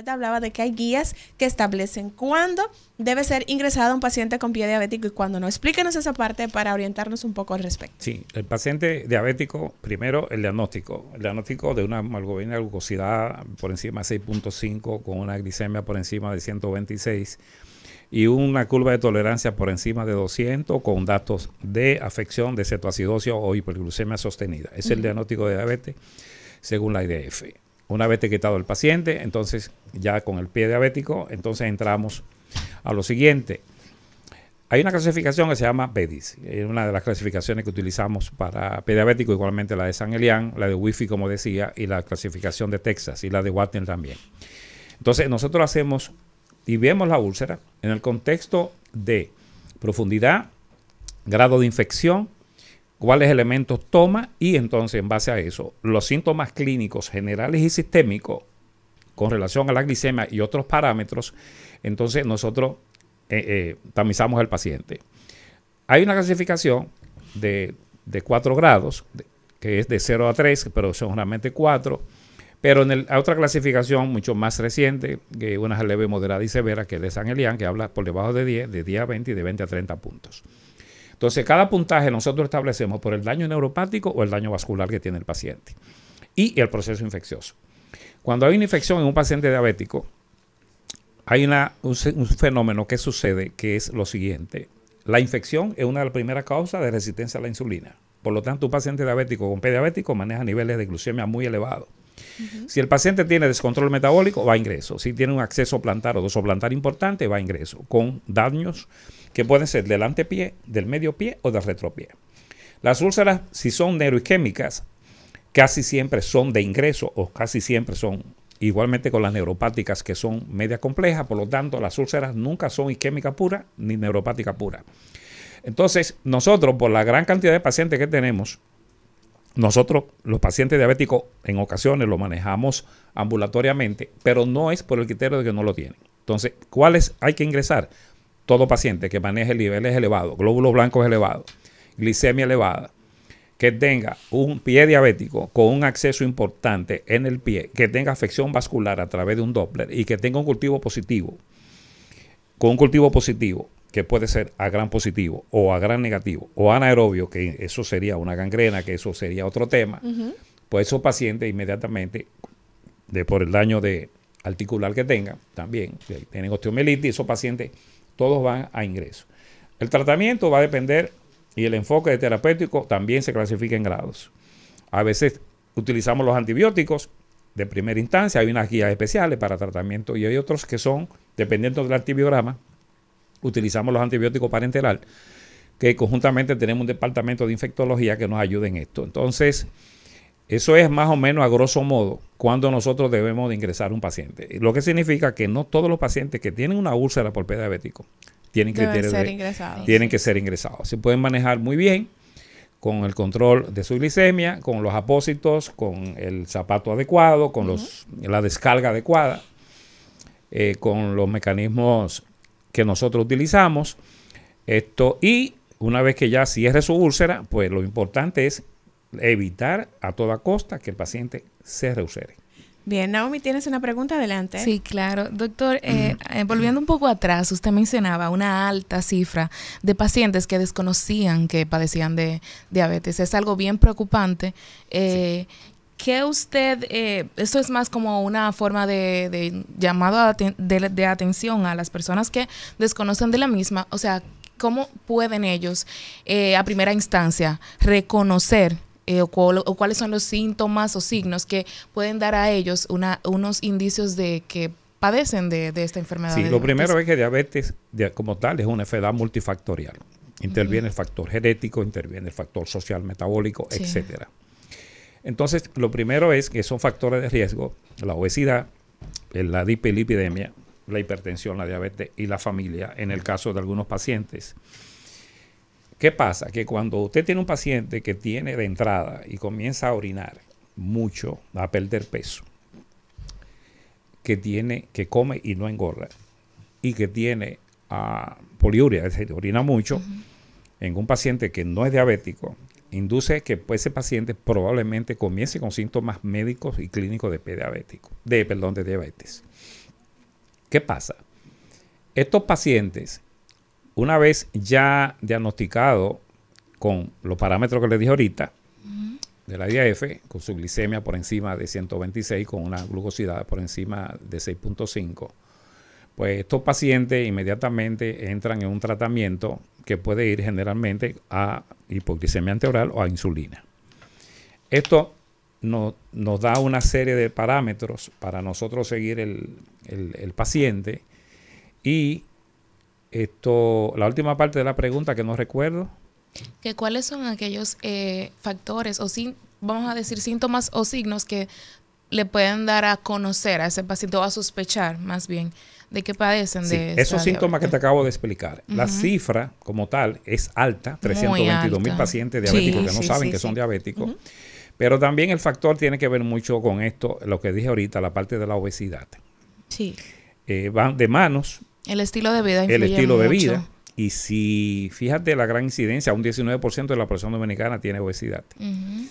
usted hablaba de que hay guías que establecen cuándo debe ser ingresado un paciente con pie diabético y cuándo no. Explíquenos esa parte para orientarnos un poco al respecto. Sí, el paciente diabético, primero el diagnóstico. El diagnóstico de una malgobina glucosidad por encima de 6.5 con una glicemia por encima de 126 y una curva de tolerancia por encima de 200 con datos de afección de cetoacidosio o hiperglucemia sostenida. Es el diagnóstico de diabetes según la IDF. Una vez quitado el paciente, entonces ya con el pie diabético, entonces entramos a lo siguiente. Hay una clasificación que se llama BEDIS, es una de las clasificaciones que utilizamos para pie diabético, igualmente la de San Elian, la de Wi-Fi, como decía, y la clasificación de Texas y la de Watten también. Entonces, nosotros hacemos y vemos la úlcera en el contexto de profundidad, grado de infección, cuáles elementos toma y entonces en base a eso los síntomas clínicos generales y sistémicos con relación a la glicemia y otros parámetros, entonces nosotros eh, eh, tamizamos al paciente. Hay una clasificación de, de 4 grados, que es de 0 a 3, pero son realmente 4. Pero en otra clasificación mucho más reciente, que una leve, moderada y severa, que es de San Elián, que habla por debajo de 10, de 10 a 20 y de 20 a 30 puntos. Entonces, cada puntaje nosotros establecemos por el daño neuropático o el daño vascular que tiene el paciente y el proceso infeccioso. Cuando hay una infección en un paciente diabético, hay un, fenómeno que sucede que es lo siguiente. La infección es una de las primeras causas de resistencia a la insulina. Por lo tanto, un paciente diabético con pediabético maneja niveles de glucemia muy elevados. Si el paciente tiene descontrol metabólico, va a ingreso. Si tiene un acceso plantar o plantar importante, va a ingreso con daños que pueden ser del antepié, del medio pie o del retropié. Las úlceras, si son neuroisquémicas, casi siempre son de ingreso o casi siempre son igualmente con las neuropáticas que son media compleja. por lo tanto las úlceras nunca son isquémica pura ni neuropática pura. Entonces, nosotros, por la gran cantidad de pacientes que tenemos, nosotros, los pacientes diabéticos, en ocasiones lo manejamos ambulatoriamente, pero no es por el criterio de que no lo tienen. Entonces, ¿cuáles hay que ingresar? todo paciente que maneje niveles elevados, glóbulos blancos elevados, glicemia elevada, que tenga un pie diabético con un acceso importante en el pie, que tenga afección vascular a través de un Doppler y que tenga un cultivo positivo, con un cultivo positivo, que puede ser a gran positivo o a gran negativo o anaerobio, que eso sería una gangrena, que eso sería otro tema, pues esos pacientes inmediatamente, de por el daño de articular que tengan, también tienen osteomielitis, esos pacientes todos van a ingreso. El tratamiento va a depender y el enfoque terapéutico también se clasifica en grados. A veces utilizamos los antibióticos de primera instancia, hay unas guías especiales para tratamiento y hay otros que son, dependientes del antibiograma, utilizamos los antibióticos parenteral, que conjuntamente tenemos un departamento de infectología que nos ayude en esto. Entonces, eso es más o menos a grosso modo cuando nosotros debemos de ingresar un paciente. Lo que significa que no todos los pacientes que tienen una úlcera por pediabético diabético tienen tienen que ser ingresados. Se pueden manejar muy bien con el control de su glicemia, con los apósitos, con el zapato adecuado, con la descarga adecuada, eh, con los mecanismos que nosotros utilizamos. Esto, y una vez que ya cierre su úlcera, pues lo importante es evitar a toda costa que el paciente se reusere. Bien, Naomi, tienes una pregunta adelante. Sí, claro. Doctor, eh, eh, volviendo un poco atrás, usted mencionaba una alta cifra de pacientes que desconocían que padecían de diabetes. Es algo bien preocupante. Eh, ¿Qué usted, esto es más como una forma de, llamado de, atención a las personas que desconocen de la misma? O sea, ¿cómo pueden ellos a primera instancia reconocer eh, o, cuáles son los síntomas o signos que pueden dar a ellos unos indicios de que padecen de, esta enfermedad. Sí, lo primero es que diabetes como tal es una enfermedad multifactorial. Interviene el factor genético, interviene el factor social metabólico, etcétera. Entonces, lo primero es que son factores de riesgo la obesidad, la dipilipidemia, la hipertensión, la diabetes y la familia, en el caso de algunos pacientes. ¿Qué pasa? Que cuando usted tiene un paciente que tiene de entrada y comienza a orinar mucho, a perder peso, que tiene, que come y no engorda, y que tiene ah, poliuria, es decir, orina mucho, en un paciente que no es diabético, induce que ese paciente probablemente comience con síntomas médicos y clínicos de diabético, de perdón, de diabetes. ¿Qué pasa? Estos pacientes una vez ya diagnosticado con los parámetros que les dije ahorita, de la IAF, con su glicemia por encima de 126, con una glucosidad por encima de 6.5, pues estos pacientes inmediatamente entran en un tratamiento que puede ir generalmente a hipoglicemia anteoral o a insulina. Esto nos, nos da una serie de parámetros para nosotros seguir el paciente y esto, la última parte de la pregunta que no recuerdo. Que cuáles son aquellos eh, factores o vamos a decir síntomas o signos que le pueden dar a conocer a ese paciente o a sospechar más bien de que padecen sí, esos síntomas que te acabo de explicar. La cifra como tal es alta, 322 mil pacientes diabéticos que no saben que son diabéticos. Pero también el factor tiene que ver mucho con esto, lo que dije ahorita, la parte de la obesidad. Sí. Eh, van de manos el estilo de vida influye El estilo de vida. Y si, fíjate la gran incidencia, un 19% de la población dominicana tiene obesidad. Un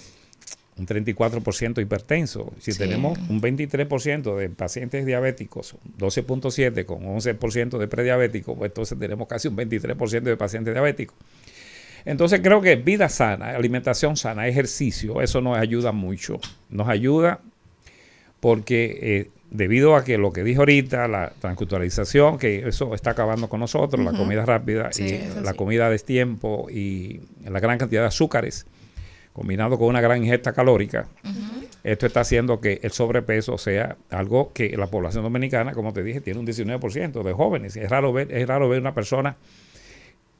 34% hipertenso. Si tenemos un 23% de pacientes diabéticos, 12.7 con 11% de prediabéticos, pues entonces tenemos casi un 23% de pacientes diabéticos. Entonces creo que vida sana, alimentación sana, ejercicio, eso nos ayuda mucho. Nos ayuda porque eh, debido a que lo que dije ahorita, la transculturalización, que eso está acabando con nosotros, la comida rápida, y la comida de tiempo y la gran cantidad de azúcares, combinado con una gran ingesta calórica, esto está haciendo que el sobrepeso sea algo que la población dominicana, como te dije, tiene un 19% de jóvenes. Es raro ver, es raro ver una persona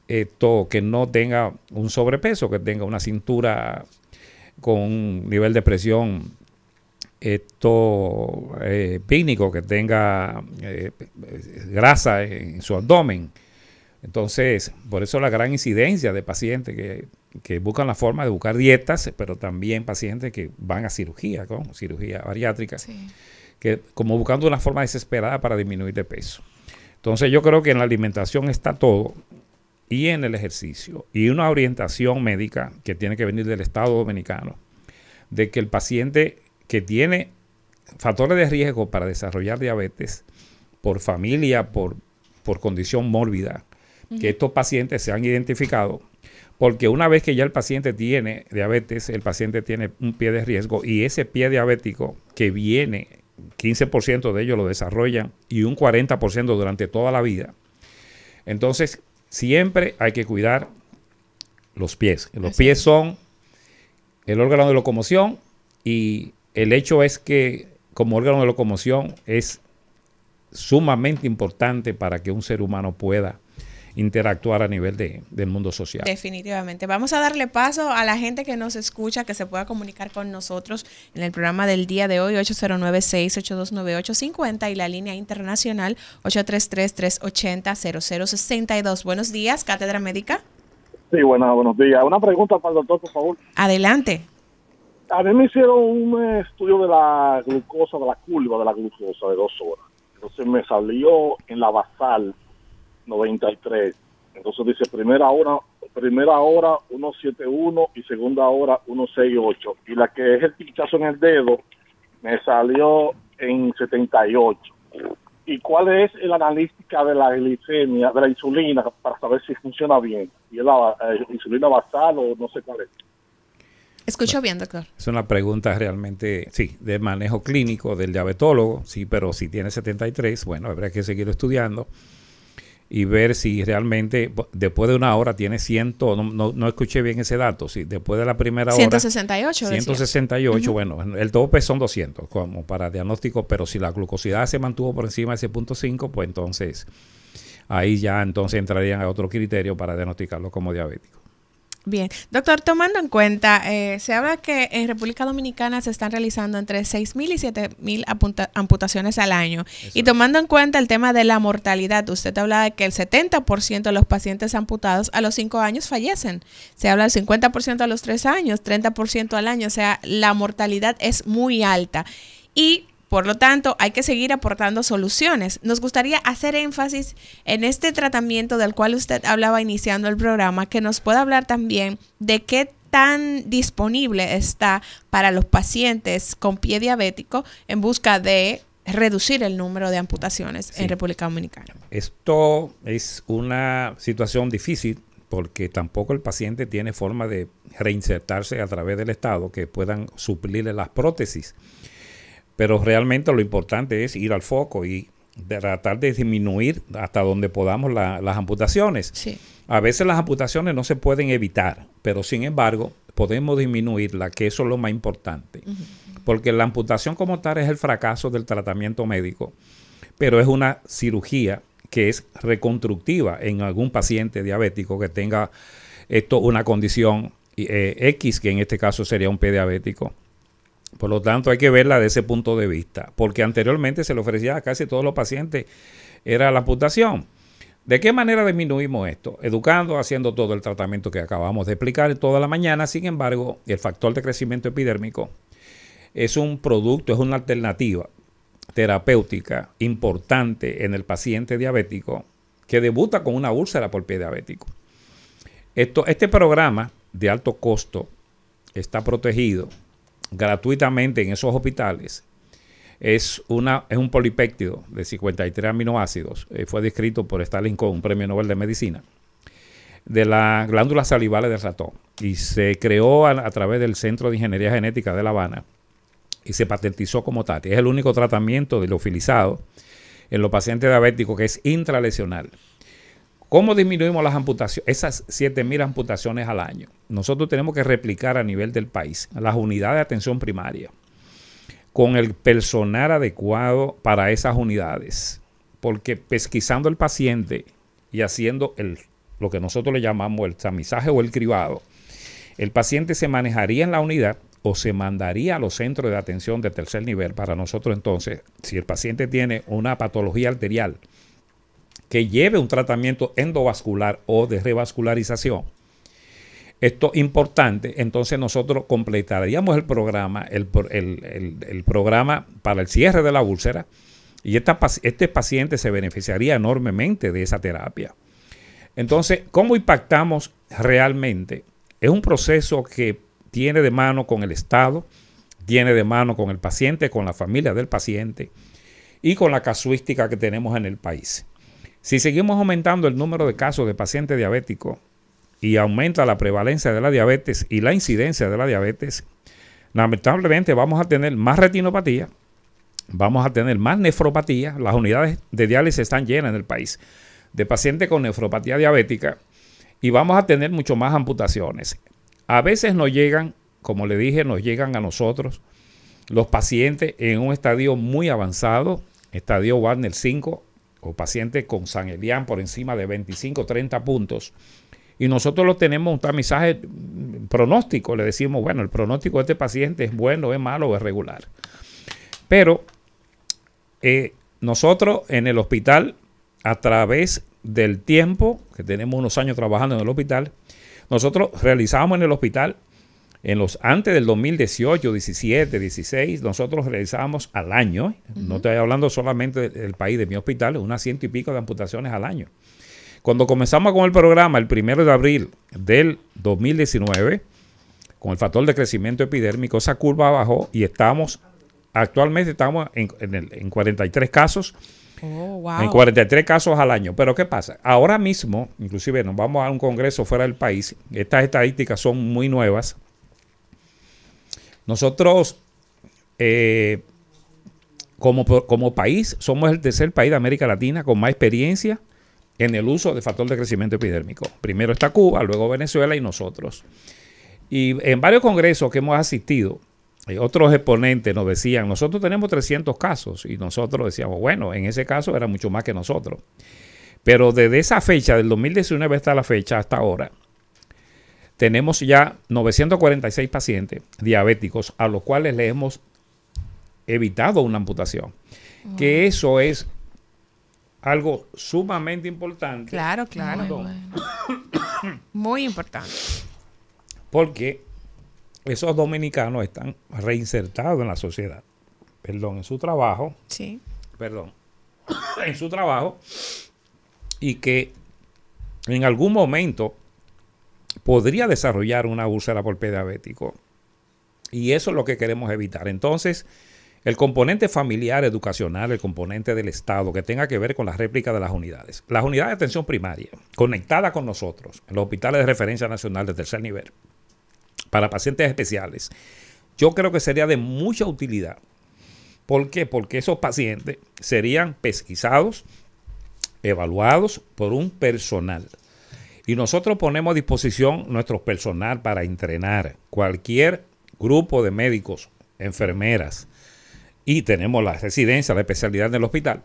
esto, que no tenga un sobrepeso, que tenga una cintura con un nivel de presión esto eh, pínico que tenga eh, grasa en su abdomen. Entonces, por eso la gran incidencia de pacientes que, buscan la forma de buscar dietas, pero también pacientes que van a cirugía, con cirugía bariátrica, que como buscando una forma desesperada para disminuir de peso. Entonces, yo creo que en la alimentación está todo y en el ejercicio y una orientación médica que tiene que venir del Estado dominicano de que el paciente que tiene factores de riesgo para desarrollar diabetes por familia, por, por condición mórbida, que estos pacientes se han identificado, porque una vez que ya el paciente tiene diabetes, el paciente tiene un pie de riesgo y ese pie diabético que viene, 15% de ellos lo desarrollan y un 40% durante toda la vida. Entonces, siempre hay que cuidar los pies. Los pies son el órgano de locomoción y el hecho es que como órgano de locomoción es sumamente importante para que un ser humano pueda interactuar a nivel del mundo social. Definitivamente. Vamos a darle paso a la gente que nos escucha, que se pueda comunicar con nosotros en el programa del día de hoy, 8096-8298-50 y la línea internacional 833-380-0062. Buenos días, Cátedra Médica. Sí, bueno, buenos días. Una pregunta para el doctor, por favor. Adelante. A mí me hicieron un estudio de la glucosa, de la curva de la glucosa de dos horas. Entonces me salió en la basal 93. Entonces dice primera hora, primera hora 171 y segunda hora 168. Y la que es el pinchazo en el dedo me salió en 78. ¿Y cuál es la analítica de la glicemia, de la insulina, para saber si funciona bien? ¿Y es la eh, insulina basal o no sé cuál es? Escucho bien, doctor. Es una pregunta realmente, sí, de manejo clínico del diabetólogo, sí, pero si tiene 73, bueno, habrá que seguir estudiando y ver si realmente después de una hora tiene 100, no, no, escuché bien ese dato, si después de la primera hora... 168. 168, bueno, el tope son 200 como para diagnóstico, pero si la glucosidad se mantuvo por encima de ese punto 5, pues entonces ahí ya entonces entrarían a otro criterio para diagnosticarlo como diabético. Bien, doctor, tomando en cuenta, eh, se habla que en República Dominicana se están realizando entre 6.000 y 7.000 amputaciones al año. y tomando en cuenta el tema de la mortalidad, usted hablaba de que el 70% de los pacientes amputados a los 5 años fallecen. Se habla del 50% a los 3 años, 30% al año, o sea, la mortalidad es muy alta. Y por lo tanto, hay que seguir aportando soluciones. Nos gustaría hacer énfasis en este tratamiento del cual usted hablaba iniciando el programa, que nos pueda hablar también de qué tan disponible está para los pacientes con pie diabético en busca de reducir el número de amputaciones en República Dominicana. Esto es una situación difícil porque tampoco el paciente tiene forma de reinsertarse a través del Estado que puedan suplirle las prótesis. Pero realmente lo importante es ir al foco y tratar de disminuir hasta donde podamos las amputaciones. Sí. A veces las amputaciones no se pueden evitar, pero sin embargo podemos disminuirla, que eso es lo más importante. Porque la amputación como tal es el fracaso del tratamiento médico, pero es una cirugía que es reconstructiva en algún paciente diabético que tenga esto, una condición eh, X, que en este caso sería un P diabético por lo tanto, hay que verla de ese punto de vista, porque anteriormente se le ofrecía a casi todos los pacientes era la amputación. ¿De qué manera disminuimos esto? Educando, haciendo todo el tratamiento que acabamos de explicar toda la mañana. Sin embargo, el factor de crecimiento epidérmico es un producto, es una alternativa terapéutica importante en el paciente diabético que debuta con una úlcera por pie diabético. Esto, este programa de alto costo está protegido gratuitamente en esos hospitales es, una, es un polipéptido de 53 aminoácidos. Eh, fue descrito por Stalin con un premio Nobel de Medicina de las glándulas salivales del ratón y se creó a, través del Centro de Ingeniería Genética de La Habana y se patentizó como Tati. Es el único tratamiento de lofilizado en los pacientes diabéticos que es intralesional. ¿Cómo disminuimos las amputaciones? Esas 7.000 amputaciones al año. Nosotros tenemos que replicar a nivel del país las unidades de atención primaria con el personal adecuado para esas unidades. Porque pesquisando el paciente y haciendo el, lo que nosotros le llamamos el tamizaje o el cribado, el paciente se manejaría en la unidad o se mandaría a los centros de atención de tercer nivel para nosotros entonces, si el paciente tiene una patología arterial que lleve un tratamiento endovascular o de revascularización. Esto es importante, entonces nosotros completaríamos el programa, el, programa para el cierre de la úlcera y este paciente se beneficiaría enormemente de esa terapia. Entonces, ¿cómo impactamos realmente? Es un proceso que tiene de mano con el Estado, tiene de mano con el paciente, con la familia del paciente y con la casuística que tenemos en el país. Si seguimos aumentando el número de casos de pacientes diabéticos y aumenta la prevalencia de la diabetes y la incidencia de la diabetes, lamentablemente vamos a tener más retinopatía, vamos a tener más nefropatía. Las unidades de diálisis están llenas en el país de pacientes con nefropatía diabética y vamos a tener mucho más amputaciones. A veces nos llegan, como le dije, nos llegan a nosotros los pacientes en un estadio muy avanzado, estadio Wagner 5, paciente pacientes con San Elián por encima de 25, 30 puntos. Y nosotros lo tenemos un tamizaje mm, pronóstico, le decimos, bueno, el pronóstico de este paciente es bueno, es malo es regular. Pero eh, nosotros en el hospital, a través del tiempo, que tenemos unos años trabajando en el hospital, nosotros realizamos en el hospital en los antes del 2018, 17, 16, nosotros realizábamos al año, no estoy hablando solamente del país, de mi hospital, unas ciento y pico de amputaciones al año. Cuando comenzamos con el programa el primero de abril del 2019, con el factor de crecimiento epidérmico, esa curva bajó y estamos, actualmente estamos en, 43 casos. Oh, wow. En 43 casos al año. Pero ¿qué pasa? Ahora mismo, inclusive nos vamos a un congreso fuera del país, estas estadísticas son muy nuevas, nosotros, eh, como, como país, somos el tercer país de América Latina con más experiencia en el uso de factor de crecimiento epidérmico. Primero está Cuba, luego Venezuela y nosotros. Y en varios congresos que hemos asistido, eh, otros exponentes nos decían, nosotros tenemos 300 casos y nosotros decíamos, bueno, en ese caso era mucho más que nosotros. Pero desde esa fecha, del 2019 hasta la fecha, hasta ahora, tenemos ya 946 pacientes diabéticos a los cuales le hemos evitado una amputación. Que eso es algo sumamente importante. Claro, claro. Muy importante. Porque esos dominicanos están reinsertados en la sociedad. Perdón, en su trabajo. Sí. Perdón. En su trabajo. Y que en algún momento podría desarrollar una úlcera por pediabético. Y eso es lo que queremos evitar. Entonces, el componente familiar, educacional, el componente del Estado que tenga que ver con la réplica de las unidades. Las unidades de atención primaria, conectadas con nosotros, los hospitales de referencia nacional de tercer nivel, para pacientes especiales, yo creo que sería de mucha utilidad. ¿Por qué? Porque esos pacientes serían pesquisados, evaluados por un personal y nosotros ponemos a disposición nuestro personal para entrenar. Cualquier grupo de médicos, enfermeras, y tenemos la residencia, la especialidad del hospital,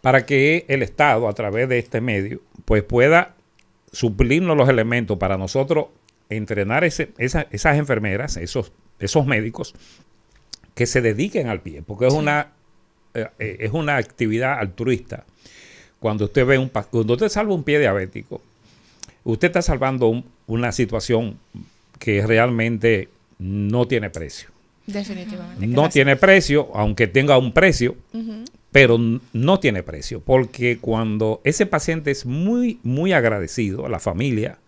para que el Estado, a través de este medio, pues pueda suplirnos los elementos para nosotros entrenar esas enfermeras, esos, esos médicos, que se dediquen al pie, porque es una, eh, eh, es una actividad altruista. Cuando usted ve un cuando usted salva un pie diabético, usted está salvando una situación que realmente no tiene precio. Definitivamente. No tiene precio, aunque tenga un precio, pero no tiene precio, porque cuando ese paciente es muy, muy agradecido, la familia,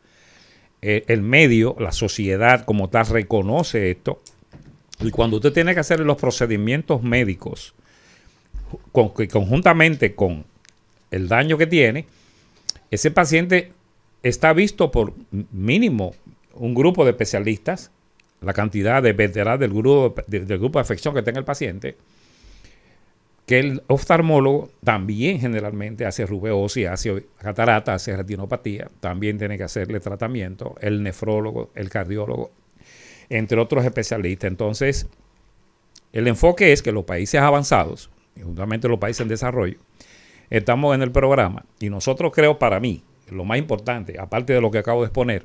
eh, el medio, la sociedad como tal reconoce esto, y cuando usted tiene que hacer los procedimientos médicos, conjuntamente con el daño que tiene, ese paciente está visto por mínimo un grupo de especialistas, la cantidad de del del grupo de afección que tenga el paciente, que el oftalmólogo también generalmente hace rubeosis, hace catarata, hace retinopatía, también tiene que hacerle tratamiento, el nefrólogo, el cardiólogo, entre otros especialistas. Entonces, el enfoque es que los países avanzados, y justamente los países en desarrollo, estamos en el programa y nosotros creo para mí, lo más importante, aparte de lo que acabo de exponer,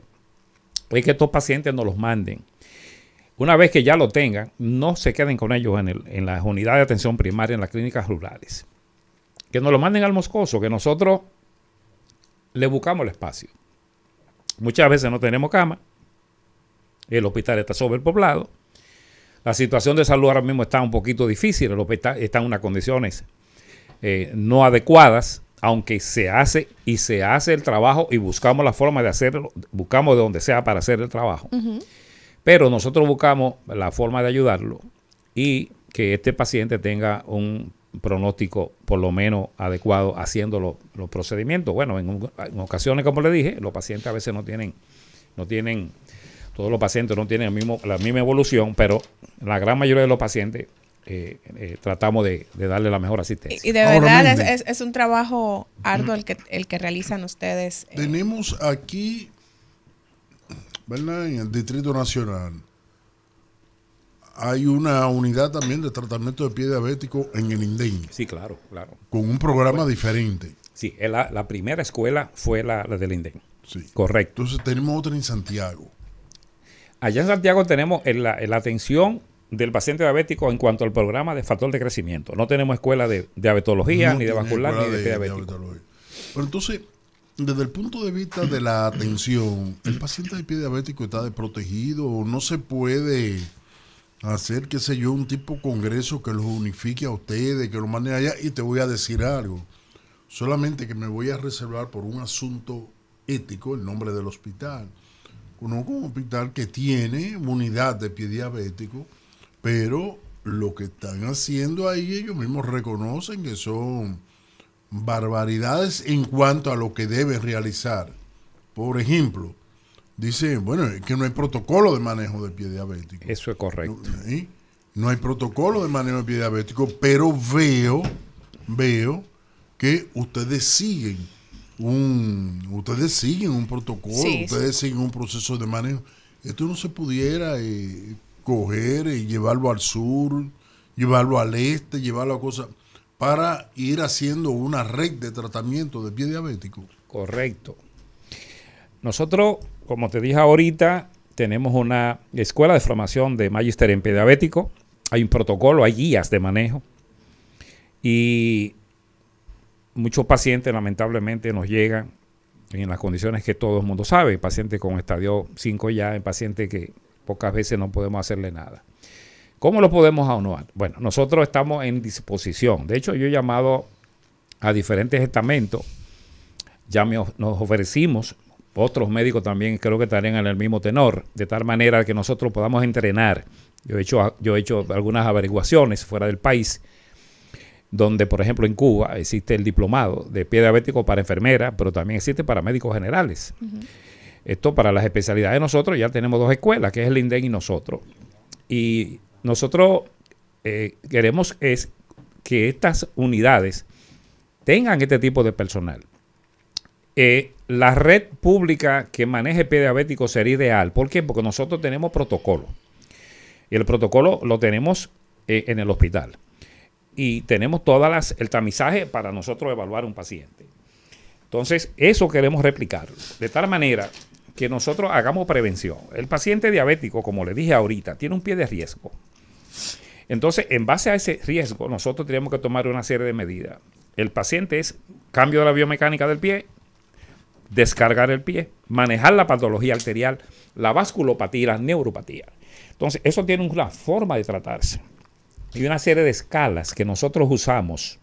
es que estos pacientes nos los manden. Una vez que ya lo tengan, no se queden con ellos en, las unidades de atención primaria, en las clínicas rurales. Que nos lo manden al moscoso, que nosotros le buscamos el espacio. Muchas veces no tenemos cama, el hospital está sobrepoblado, la situación de salud ahora mismo está un poquito difícil, el hospital está en unas condiciones eh, no adecuadas, aunque se hace y se hace el trabajo y buscamos la forma de hacerlo, buscamos de donde sea para hacer el trabajo. Pero nosotros buscamos la forma de ayudarlo y que este paciente tenga un pronóstico por lo menos adecuado haciendo los procedimientos. Bueno, en, ocasiones, como le dije, los pacientes a veces no tienen, no tienen, todos los pacientes no tienen la misma evolución, pero la gran mayoría de los pacientes eh, eh, tratamos de, darle la mejor asistencia. Y, de verdad es, un trabajo arduo el que, el que realizan ustedes. Eh. Tenemos aquí, En el Distrito Nacional hay una unidad también de tratamiento de pie diabético en el INDEN. Sí, claro, claro. Con un programa diferente. Sí, la, primera escuela fue la, del INDEN. Sí. Correcto. Entonces tenemos otra en Santiago. Allá en Santiago tenemos la, la atención del paciente diabético en cuanto al programa de factor de crecimiento. No tenemos escuela de diabetología, ni de vascular, ni de, diabético. Pero entonces, desde el punto de vista de la atención, ¿el paciente de pie diabético está desprotegido? ¿No se puede hacer, qué sé yo, un tipo congreso que los unifique a ustedes, que los mande allá? Y te voy a decir algo. Solamente que me voy a reservar por un asunto ético el nombre del hospital. Uno, un hospital que tiene unidad de pie diabético pero lo que están haciendo ahí, ellos mismos reconocen que son barbaridades en cuanto a lo que deben realizar. Por ejemplo, dicen, bueno, que no hay protocolo de manejo de pie diabético. Eso es correcto. No, hay protocolo de manejo de pie diabético, pero veo, veo que ustedes siguen un, ustedes siguen un protocolo, ustedes siguen un proceso de manejo. Esto no se pudiera eh, coger y llevarlo al sur, llevarlo al este, llevarlo a cosas, para ir haciendo una red de tratamiento de pie diabético. Correcto. Nosotros, como te dije ahorita, tenemos una escuela de formación de magister en pie diabético, hay un protocolo, hay guías de manejo y muchos pacientes lamentablemente nos llegan en las condiciones que todo el mundo sabe, pacientes con estadio 5 ya, pacientes que Pocas veces no podemos hacerle nada. ¿Cómo lo podemos aunar? Bueno, nosotros estamos en disposición. De hecho, yo he llamado a diferentes estamentos. Ya nos ofrecimos, otros médicos también creo que estarían en el mismo tenor, de tal manera que nosotros podamos entrenar. Yo he hecho, yo he hecho algunas averiguaciones fuera del país, donde, por ejemplo, en Cuba existe el diplomado de pie diabético para enfermeras, pero también existe para médicos generales. Esto para las especialidades de nosotros, ya tenemos dos escuelas, que es el INDEN y nosotros. Y nosotros eh, queremos es que estas unidades tengan este tipo de personal. Eh, la red pública que maneje pediabético sería ideal. ¿Por qué? Porque nosotros tenemos protocolo. Y el protocolo lo tenemos eh, en el hospital. Y tenemos todas las, el tamizaje para nosotros evaluar un paciente. Entonces, eso queremos replicarlo De tal manera que nosotros hagamos prevención. El paciente diabético, como le dije ahorita, tiene un pie de riesgo. Entonces, en base a ese riesgo, nosotros tenemos que tomar una serie de medidas. El paciente es cambio de la biomecánica del pie, descargar el pie, manejar la patología arterial, la vasculopatía la neuropatía. Entonces, eso tiene una forma de tratarse y una serie de escalas que nosotros usamos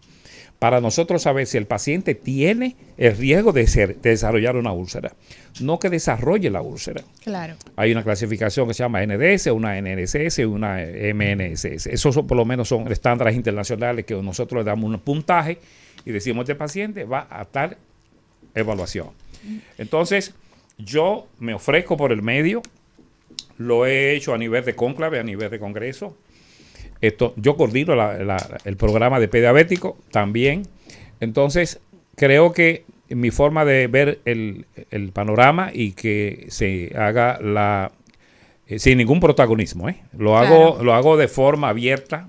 para nosotros saber si el paciente tiene el riesgo de, desarrollar una úlcera, no que desarrolle la úlcera. Claro. Hay una clasificación que se llama NDS, una NNSS una MNSS. Esos por lo menos son estándares internacionales que nosotros le damos un puntaje y decimos, este paciente va a tal evaluación. Entonces, yo me ofrezco por el medio, lo he hecho a nivel de cónclave, a nivel de congreso, esto, yo coordino el programa de pediabético también. Entonces, creo que mi forma de ver el, el panorama y que se haga la eh, sin ningún protagonismo, ¿eh? lo hago lo hago de forma abierta,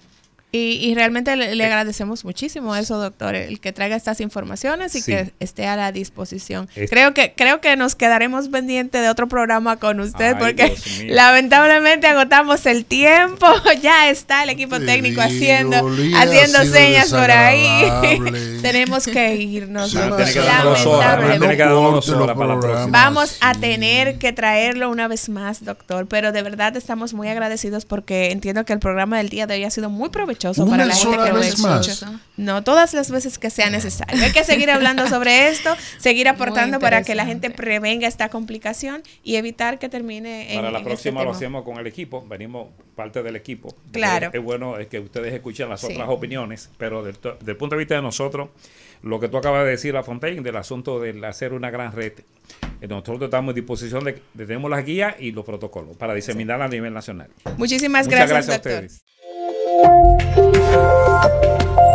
y, realmente le, eh, agradecemos muchísimo eso, doctor, el que traiga estas informaciones y que esté a la disposición. Creo que creo que nos quedaremos pendiente de otro programa con usted porque lamentablemente agotamos el tiempo. ya está el equipo técnico haciendo haciendo señas por ahí. Tenemos que irnos. Vamos a tener que traerlo una vez más, doctor, pero de verdad estamos muy agradecidos porque entiendo que el programa del día de hoy ha sido muy provechoso una para la gente No, todas las veces que sea necesario. Hay que seguir hablando sobre esto, seguir aportando para que la gente prevenga esta complicación y evitar que termine en Para la próxima este lo hacemos con el equipo, venimos parte del equipo. Claro. Eh, es, bueno es que ustedes escuchen las otras opiniones, pero desde el punto de vista de nosotros, lo que tú acabas de decir, La Fontaine, del asunto de hacer una gran red. Eh, nosotros estamos en disposición de, tenemos las guías y los protocolos para diseminar a nivel nacional. Muchísimas Muchas gracias, a ustedes.